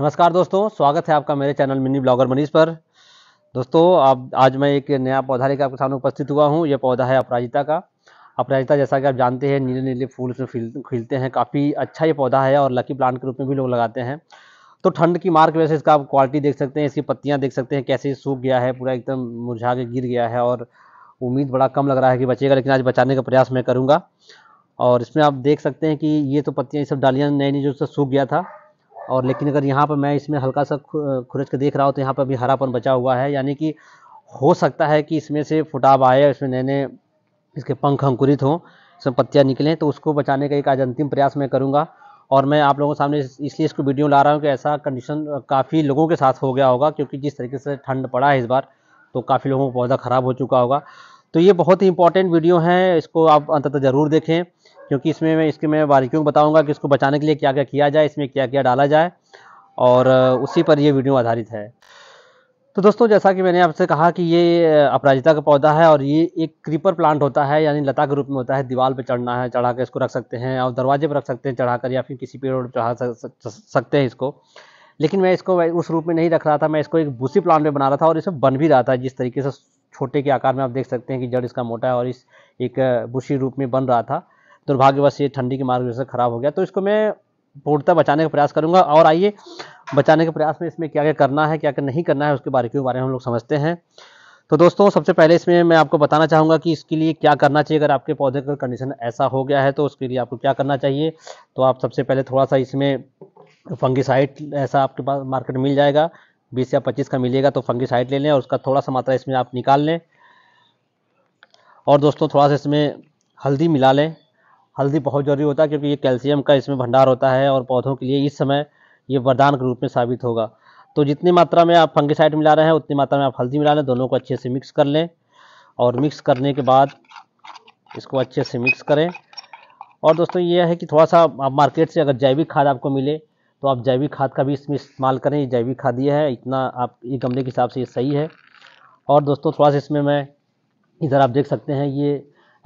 नमस्कार दोस्तों स्वागत है आपका मेरे चैनल मिनी ब्लॉगर मनीष पर दोस्तों आप आज मैं एक नया पौधा लेकर आपके सामने उपस्थित हुआ हूँ यह पौधा है अपराजिता का अपराजिता जैसा कि आप जानते हैं नीले नीले फूल उसमें खिलते हैं काफ़ी अच्छा ये पौधा है और लकी प्लांट के रूप में भी लोग लगाते हैं तो ठंड की मार की वजह से इसका आप क्वालिटी देख सकते हैं इसकी पत्तियाँ देख सकते हैं कैसे सूख गया है पूरा एकदम मुरझा के गिर गया है और उम्मीद बड़ा कम लग रहा है कि बचेगा लेकिन आज बचाने का प्रयास मैं करूँगा और इसमें आप देख सकते हैं कि ये तो पत्तियाँ ये सब डालियाँ नई नई जो सूख गया था और लेकिन अगर यहाँ पर मैं इसमें हल्का सा खुरच के देख रहा हूँ तो यहाँ पर भी हरापन बचा हुआ है यानी कि हो सकता है कि इसमें से फुटाव आए इसमें नए नए इसके पंख अंकुरित हों इसमें पत्तियाँ निकलें तो उसको बचाने का एक आज अंतिम प्रयास मैं करूँगा और मैं आप लोगों के सामने इसलिए इसको वीडियो ला रहा हूँ कि ऐसा कंडीशन काफ़ी लोगों के साथ हो गया होगा क्योंकि जिस तरीके से ठंड पड़ा है इस बार तो काफ़ी लोगों का पौधा ख़राब हो चुका होगा तो ये बहुत ही इंपॉर्टेंट वीडियो है इसको आप अंततः ज़रूर देखें क्योंकि इसमें मैं इसके मैं बारीकियों को बताऊंगा कि इसको बचाने के लिए क्या क्या किया जाए इसमें क्या क्या डाला जाए और उसी पर ये वीडियो आधारित है तो दोस्तों जैसा कि मैंने आपसे कहा कि ये अपराजिता का पौधा है और ये एक क्रीपर प्लांट होता है यानी लता के रूप में होता है दीवार पर चढ़ना है चढ़ा कर इसको रख सकते हैं और दरवाजे पर रख सकते हैं चढ़ाकर या फिर किसी पेड़ पर चढ़ा सकते हैं इसको लेकिन मैं इसको उस रूप में नहीं रख रहा था मैं इसको एक भूसी प्लांट में बना रहा था और इसमें बन भी रहा था जिस तरीके से छोटे के आकार में आप देख सकते हैं कि जड़ इसका मोटा है और इस एक भूसी रूप में बन रहा था दुर्भाग्यवश ये ठंडी के मार्ग से ख़राब हो गया तो इसको मैं पूर्णतः बचाने का प्रयास करूंगा और आइए बचाने के प्रयास में इसमें क्या क्या करना है क्या क्या नहीं करना है उसके बारे के बारे में हम लोग समझते हैं तो दोस्तों सबसे पहले इसमें मैं आपको बताना चाहूँगा कि इसके लिए क्या करना चाहिए अगर आपके पौधे का कंडीशन ऐसा हो गया है तो उसके लिए आपको क्या करना चाहिए तो आप सबसे पहले थोड़ा सा इसमें फंगिसाइड ऐसा आपके पास मार्केट मिल जाएगा बीस या पच्चीस का मिलेगा तो फंगिसाइड ले लें और उसका थोड़ा सा मात्रा इसमें आप निकाल लें और दोस्तों थोड़ा सा इसमें हल्दी मिला लें हल्दी बहुत जरूरी होता है क्योंकि ये कैल्शियम का इसमें भंडार होता है और पौधों के लिए इस समय ये वरदान के रूप में साबित होगा तो जितनी मात्रा में आप फंगिसाइड मिला रहे हैं उतनी मात्रा में आप हल्दी मिला लें दोनों को अच्छे से मिक्स कर लें और मिक्स करने के बाद इसको अच्छे से मिक्स करें और दोस्तों ये है कि थोड़ा सा आप मार्केट से अगर जैविक खाद आपको मिले तो आप जैविक खाद का भी इसमें इस्तेमाल करें ये जैविक खाद ये है इतना आप ये गमले के हिसाब से ये सही है और दोस्तों थोड़ा सा इसमें मैं इधर आप देख सकते हैं ये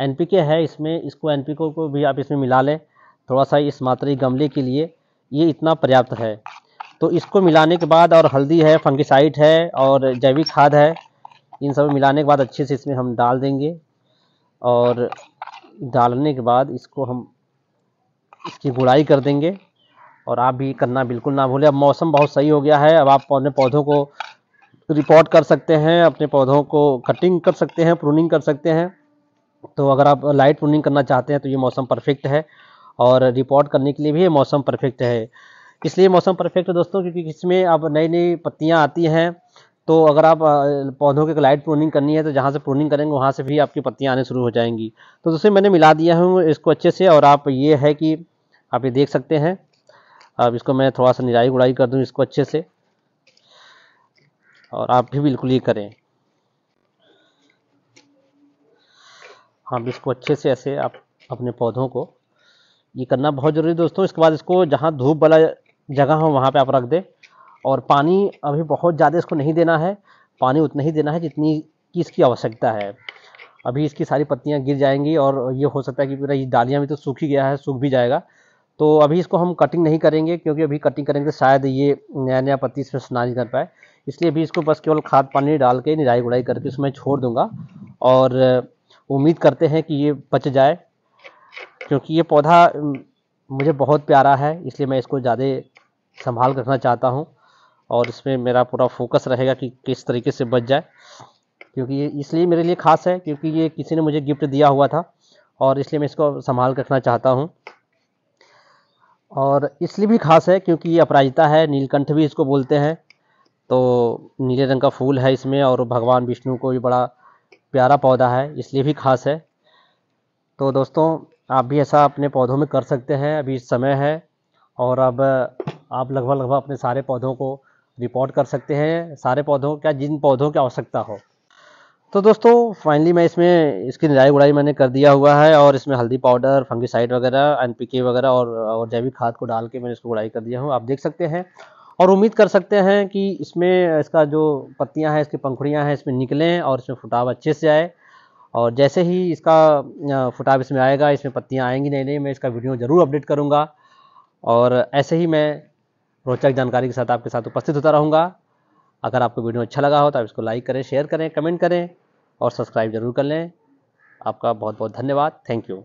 एन है इसमें इसको एन को भी आप इसमें मिला लें थोड़ा सा इस मात्र गमले के लिए ये इतना पर्याप्त है तो इसको मिलाने के बाद और हल्दी है फंगिसाइड है और जैविक खाद है इन सब मिलाने के बाद अच्छे से इसमें हम डाल देंगे और डालने के बाद इसको हम इसकी गुड़ाई कर देंगे और आप भी करना बिल्कुल ना भूलें अब मौसम बहुत सही हो गया है अब आप अपने पौधों को रिपोर्ट कर सकते हैं अपने पौधों को कटिंग कर सकते हैं प्रूनिंग कर सकते हैं तो अगर आप लाइट प्रूनिंग करना चाहते हैं तो ये मौसम परफेक्ट है और रिपोर्ट करने के लिए भी ये मौसम परफेक्ट है इसलिए मौसम परफेक्ट है दोस्तों क्योंकि इसमें अब नई नई पत्तियाँ आती हैं तो अगर आप पौधों की लाइट प्रूनिंग करनी है तो जहाँ से प्रूनिंग करेंगे वहाँ से भी आपकी पत्तियाँ आने शुरू हो जाएंगी तो दोस्तों मैंने मिला दिया हूँ इसको अच्छे से और आप ये है कि आप ये देख सकते हैं अब इसको मैं थोड़ा सा निराई गुड़ाई कर दूँ इसको अच्छे से और आप भी बिल्कुल ये करें हम इसको अच्छे से ऐसे आप अपने पौधों को ये करना बहुत ज़रूरी है दोस्तों इसके बाद इसको जहाँ धूप वाला जगह हो वहाँ पे आप रख दें और पानी अभी बहुत ज़्यादा इसको नहीं देना है पानी उतना ही देना है जितनी की इसकी आवश्यकता है अभी इसकी सारी पत्तियाँ गिर जाएंगी और ये हो सकता है कि पूरा ये डालियाँ भी तो सूख ही गया है सूख भी जाएगा तो अभी इसको हम कटिंग नहीं करेंगे क्योंकि अभी कटिंग करेंगे तो शायद ये नया नया पत्ती इसमें स्नान नहीं कर पाए इसलिए अभी इसको बस केवल खाद पानी डाल के निराई गुड़ाई करके इसमें छोड़ दूंगा और उम्मीद करते हैं कि ये बच जाए क्योंकि ये पौधा मुझे बहुत प्यारा है इसलिए मैं इसको ज़्यादा संभाल रखना चाहता हूँ और इसमें मेरा पूरा फोकस रहेगा कि किस तरीके से बच जाए क्योंकि ये इसलिए मेरे लिए ख़ास है क्योंकि ये किसी ने मुझे गिफ्ट दिया हुआ था और इसलिए मैं इसको संभाल रखना चाहता हूँ और इसलिए भी खास है क्योंकि ये अपराजिता है नीलकंठ भी इसको बोलते हैं तो नीले रंग का फूल है इसमें और भगवान विष्णु को भी बड़ा प्यारा पौधा है इसलिए भी खास है तो दोस्तों आप भी ऐसा अपने पौधों में कर सकते हैं अभी समय है और अब आप लगभग लगभग अपने सारे पौधों को रिपोर्ट कर सकते हैं सारे पौधों क्या जिन पौधों की आवश्यकता हो तो दोस्तों फाइनली मैं इसमें इसकी निराई गुड़ाई मैंने कर दिया हुआ है और इसमें हल्दी पाउडर फंगिसाइड वगैरह एन वगैरह और, और जैविक खाद को डाल के मैंने इसको गुड़ाई कर दिया हूँ आप देख सकते हैं और उम्मीद कर सकते हैं कि इसमें इसका जो पत्तियां हैं इसकी पंखुड़ियां हैं इसमें निकलें और इसमें फुटाव अच्छे से आए और जैसे ही इसका फुटाव इसमें आएगा इसमें पत्तियां आएंगी नहीं नहीं मैं इसका वीडियो ज़रूर अपडेट करूँगा और ऐसे ही मैं रोचक जानकारी के साथ आपके साथ उपस्थित होता रहूँगा अगर आपको वीडियो अच्छा लगा हो तो आप इसको लाइक करें शेयर करें कमेंट करें और सब्सक्राइब जरूर कर लें आपका बहुत बहुत धन्यवाद थैंक यू